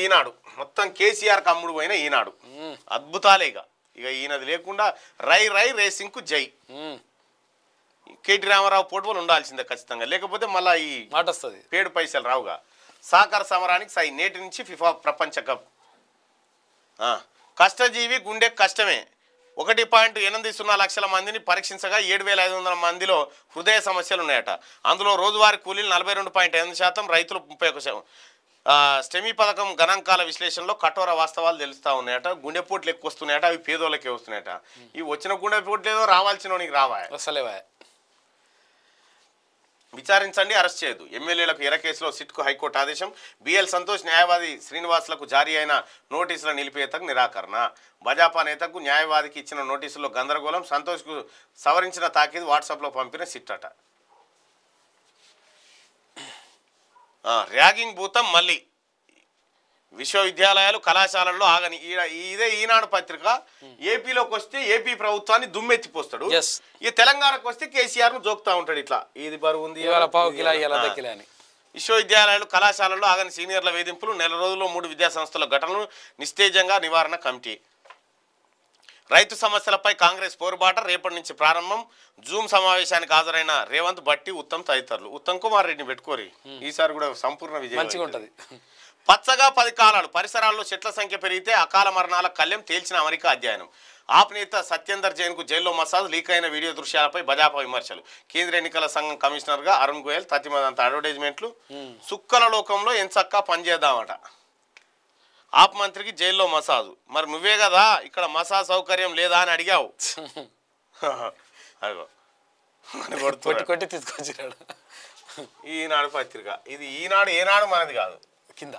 ఈనాడు మొత్తం కేసీఆర్ కమ్ముడు పోయిన ఈనాడు అద్భుతాలే ఇక ఇక ఈయనది లేకుండా రై రై కు జై కేటీ రామారావు పోటువలు ఉండాల్సిందే ఖచ్చితంగా లేకపోతే మళ్ళీ ఈ మాట వస్తుంది పేడు పైసలు రావుగా సాకార సమరానికి సై నేటి నుంచి ఫిఫా ప్రపంచ కప్ కష్టజీవి గుండె కష్టమే ఒకటి పాయింట్ ఎనిమిది సున్నా లక్షల మందిని పరీక్షించగా ఏడు వేల ఐదు వందల మందిలో హృదయ సమస్యలు ఉన్నాయట అందులో రోజువారీ కూలీలు నలభై రెండు పాయింట్ ఎనిమిది శాతం రైతులు ముప్పై ఒక స్టెమీ పథకం గణాంకాల విశ్లేషణలో కఠోర వాస్తవాలు తెలుస్తూ ఉన్నాయట గుండెపోట్లు ఎక్కువ వస్తున్నాయట అవి పేదోళ్ళకే వస్తున్నాయట ఇవి వచ్చిన గుండెపోట్లు ఏదో రావాల్సిన రావా అసలేవా విచారించండి అరెస్ట్ చేయదు ఎమ్మెల్యేలకు ఎర కేసులో సిట్కు హైకోర్టు ఆదేశం బిఎల్ సంతోష్ న్యాయవాది శ్రీనివాసులకు జారీ అయిన నోటీసుల నిలిపేతకు నిరాకరణ భాజపా నేతకు న్యాయవాదికి ఇచ్చిన నోటీసుల్లో గందరగోళం సంతోష్కు సవరించిన తాకీదు వాట్సాప్లో పంపిన సిట్ అట ర్యాగింగ్ భూతం మళ్ళీ విశ్వవిద్యాలయాలు కళాశాలల్లో ఆగని ఇదే ఈనాడు పత్రిక ఏపీలోకి వస్తే ఏపీ ప్రభుత్వాన్ని దుమ్మెత్తిపోస్తాడు ఈ తెలంగాణకు వస్తే కేసీఆర్ ను జోక్తా ఉంటాడు ఇట్లా ఇది బరువు విశ్వవిద్యాలయాలు కళాశాలల్లో ఆగని సీనియర్ల వేధింపులు నెల రోజుల్లో మూడు విద్యాసంస్థల ఘటనలు నిస్తేజంగా నివారణ కమిటీ రైతు సమస్యలపై కాంగ్రెస్ పోరుబాట రేపటి నుంచి ప్రారంభం జూమ్ సమావేశానికి హాజరైన రేవంత్ బట్టి ఉత్తమ్ తదితరులు ఉత్తమ్ కుమార్ రెడ్డిని పెట్టుకోరి ఈసారి కూడా సంపూర్ణ విజయం మంచిగా ఉంటుంది పచ్చగా పది కాలాలు పరిసరాల్లో చెట్ల సంఖ్య పెరిగితే అకాల మరణాల కళ్యం తేల్చిన అమెరికా అధ్యయనం ఆప్ నేత జైన్ కు జైల్లో మసాజ్ లీక్ అయిన వీడియో దృశ్యాలపై భజాపా విమర్శలు కేంద్ర ఎన్నికల సంఘం కమిషనర్ గా అరుణ్ గోయల్ తతిమదంత అడ్వర్టైజ్మెంట్లు సుక్కల లోకంలో ఎంచక్కా పనిచేద్దామట ఆప్ మంత్రికి జైల్లో మసాజు మరి నువ్వే కదా ఇక్కడ మసాజ్ సౌకర్యం లేదా అని అడిగావు అదిగో కొట్టి ఈనాడు పత్రిక ఇది ఈనాడు ఏనాడు మనది కాదు కింద